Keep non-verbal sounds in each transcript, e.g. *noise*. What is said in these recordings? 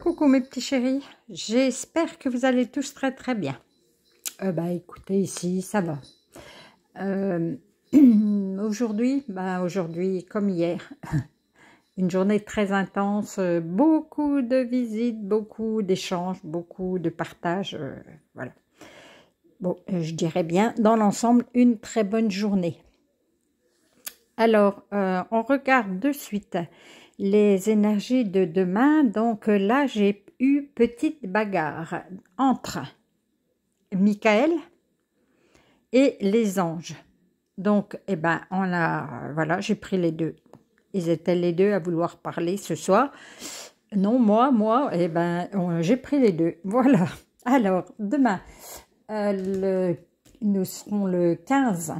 Coucou mes petits chéris, j'espère que vous allez tous très très bien. Euh, bah écoutez, ici ça va. Euh, *clears throat* aujourd'hui, bah aujourd'hui comme hier, *laughs* une journée très intense, euh, beaucoup de visites, beaucoup d'échanges, beaucoup de partages, voilà. Bon, je dirais bien, dans l'ensemble, une très bonne journée. Alors, euh, on regarde de suite les énergies de demain. Donc là, j'ai eu petite bagarre entre Michael et les anges. Donc, eh ben, on a, voilà, j'ai pris les deux. Ils étaient les deux à vouloir parler ce soir. Non, moi, moi, eh ben, j'ai pris les deux. *laughs* Voilà. Alors, demain, euh, nous serons le 15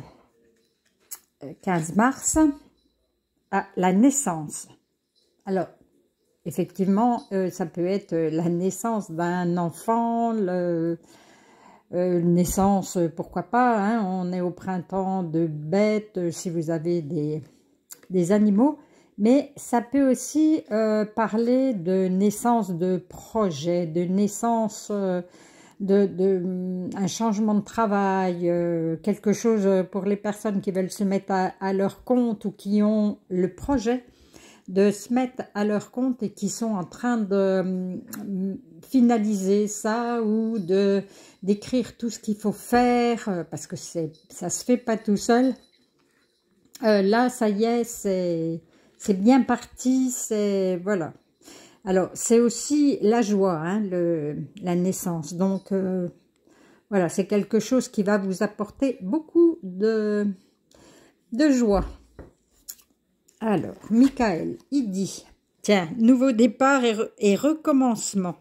15 mars à la naissance. Alors, effectivement, euh, ça peut être la naissance d'un enfant, le, euh, naissance, pourquoi pas, hein, on est au printemps de bêtes, si vous avez des, des animaux, mais ça peut aussi euh, parler de naissance de projet, de naissance de, mm, un changement de travail, euh, quelque chose pour les personnes qui veulent se mettre à, leur compte ou qui ont le projet de se mettre à leur compte et qui sont en train de mm, finaliser ça ou de d'écrire tout ce qu'il faut faire euh, parce que c'est ça se fait pas tout seul. Euh, là, ça y est, c'est c'est bien parti, c'est voilà. Alors, c'est aussi la joie, hein, la naissance. Donc, euh, voilà, c'est quelque chose qui va vous apporter beaucoup de, de joie. Alors, Michael, il dit, tiens, nouveau départ et recommencement.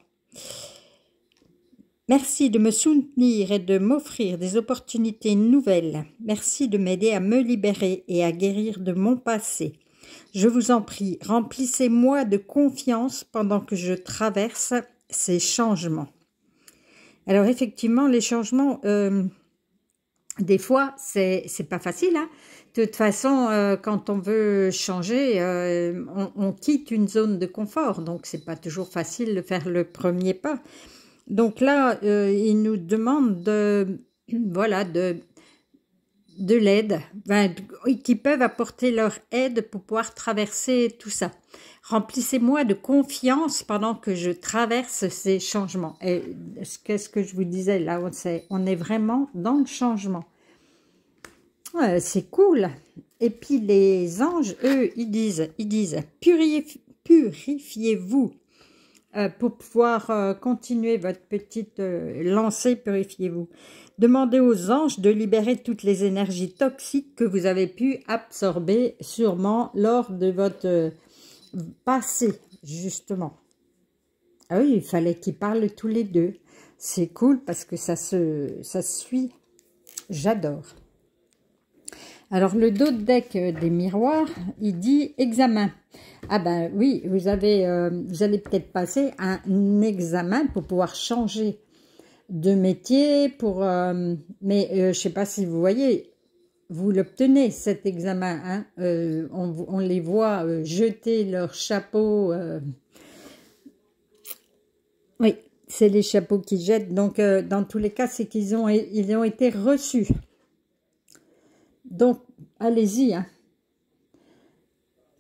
Merci de me soutenir et de m'offrir des opportunités nouvelles. Merci de m'aider à me libérer et à guérir de mon passé. Je vous en prie, remplissez-moi de confiance pendant que je traverse ces changements. Alors effectivement, les changements, euh, des fois, c'est n'est pas facile. Hein. de toute façon, euh, quand on veut changer, euh, on, on, quitte une zone de confort, donc c'est pas toujours facile de faire le premier pas. Donc là, il nous demande de voilà de de l'aide, ben, qui peuvent apporter leur aide pour pouvoir traverser tout ça. Remplissez-moi de confiance pendant que je traverse ces changements. Et qu'est-ce que je vous disais là On, sait, on est vraiment dans le changement. c'est cool. Et puis les anges, eux, ils disent, ils disent, purifiez-vous euh, pour pouvoir euh, continuer votre petite euh, lancée, purifiez-vous. Demandez aux anges de libérer toutes les énergies toxiques que vous avez pu absorber sûrement lors de votre passé, justement. Ah oui, il fallait qu'ils parlent tous les deux. C'est cool parce que ça se, ça suit. J'adore. Alors le dos de deck des miroirs, il dit examen. Ah ben oui, vous, avez, euh, allez peut-être passer un examen pour pouvoir changer de métier, pour, euh, mais euh, je ne sais pas si vous voyez, vous l'obtenez cet examen. Hein, on, les voit jeter leur chapeau. Oui, c'est les chapeaux qu'ils jettent. Donc dans tous les cas, c'est qu'ils ont, ils ont été reçus. Donc, allez-y. Hein.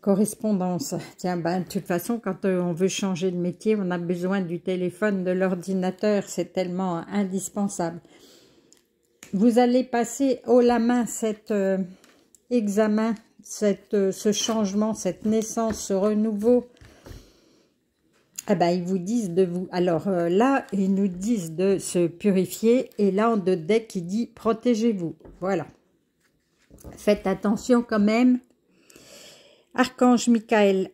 Correspondance. Tiens, ben, de toute façon, quand euh, on veut changer de métier, on a besoin du téléphone, de l'ordinateur. C'est tellement euh, indispensable. Vous allez passer haut la main cet euh, examen, ce changement, cette naissance, ce renouveau. Ah ben, ils vous disent de vous. Alors là, ils nous disent de se purifier. Et là, en deux deck, il dit protégez-vous. Voilà. Faites attention quand même. Archange Michael,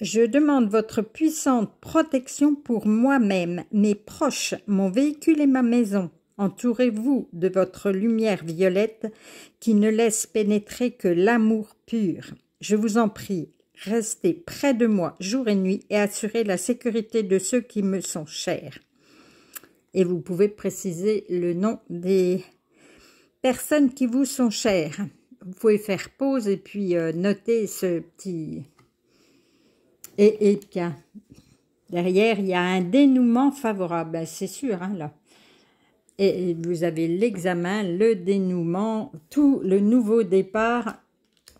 je demande votre puissante protection pour moi-même, mes proches, mon véhicule et ma maison. Entourez-vous de votre lumière violette qui ne laisse pénétrer que l'amour pur. Je vous en prie, restez près de moi jour et nuit et assurez la sécurité de ceux qui me sont chers. Et vous pouvez préciser le nom des personnes qui vous sont chères. Vous pouvez faire pause et puis euh, noter ce petit... Et, et bien, derrière, il y a un dénouement favorable, c'est sûr, hein, là. Et, vous avez l'examen, le dénouement, tout le nouveau départ.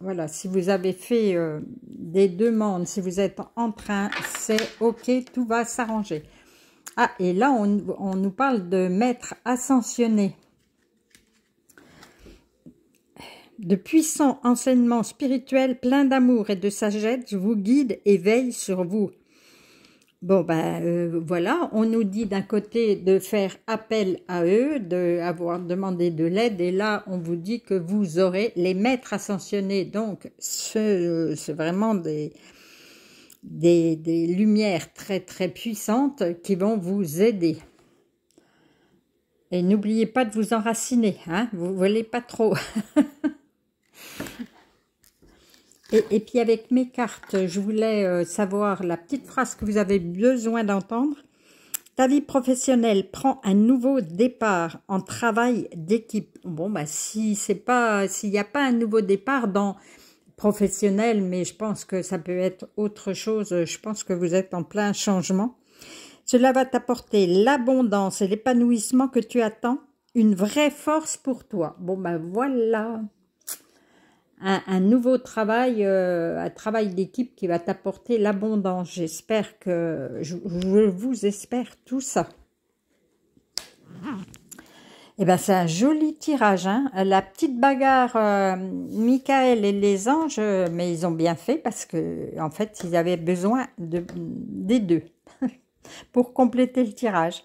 Voilà, si vous avez fait euh, des demandes, si vous êtes en train, c'est OK, tout va s'arranger. Ah, et là, on nous parle de maître ascensionné. de puissants enseignements spirituels pleins d'amour et de sagesse vous guident et veillent sur vous. Bon ben euh, voilà, on nous dit d'un côté de faire appel à eux, de demandé de l'aide, et là on vous dit que vous aurez les maîtres ascensionnés, donc c'est vraiment des, des, lumières très très puissantes qui vont vous aider. Et n'oubliez pas de vous enraciner, hein, vous voulez pas trop. *laughs* Et, puis avec mes cartes, je voulais euh, savoir la petite phrase que vous avez besoin d'entendre. Ta vie professionnelle prend un nouveau départ en travail d'équipe. Bon, bah si c'est pas, s'il n'y a pas un nouveau départ dans professionnel, mais je pense que ça peut être autre chose. Je pense que vous êtes en plein changement. Cela va t'apporter l'abondance et l'épanouissement que tu attends, une vraie force pour toi. Bon, ben bah, voilà un, nouveau travail, euh, un travail d'équipe qui va t'apporter l'abondance. J'espère que je, vous espère tout ça. Eh ben c'est un joli tirage. Hein. La petite bagarre, euh, Michael et les anges, euh, mais ils ont bien fait parce que en fait ils avaient besoin de, des deux. *laughs* pour compléter le tirage.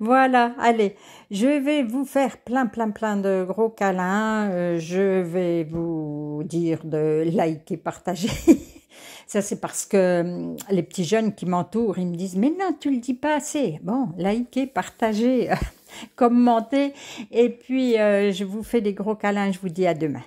Voilà, allez, je vais vous faire plein plein plein de gros câlins, euh, je vais vous dire de liker, partager. *laughs* Ça, c'est parce que hum, les petits jeunes qui m'entourent, ils me disent Mais non, tu le dis pas assez. Bon, likez, partagez, *laughs* commentez. Et puis, euh, je vous fais des gros câlins. Je vous dis à demain.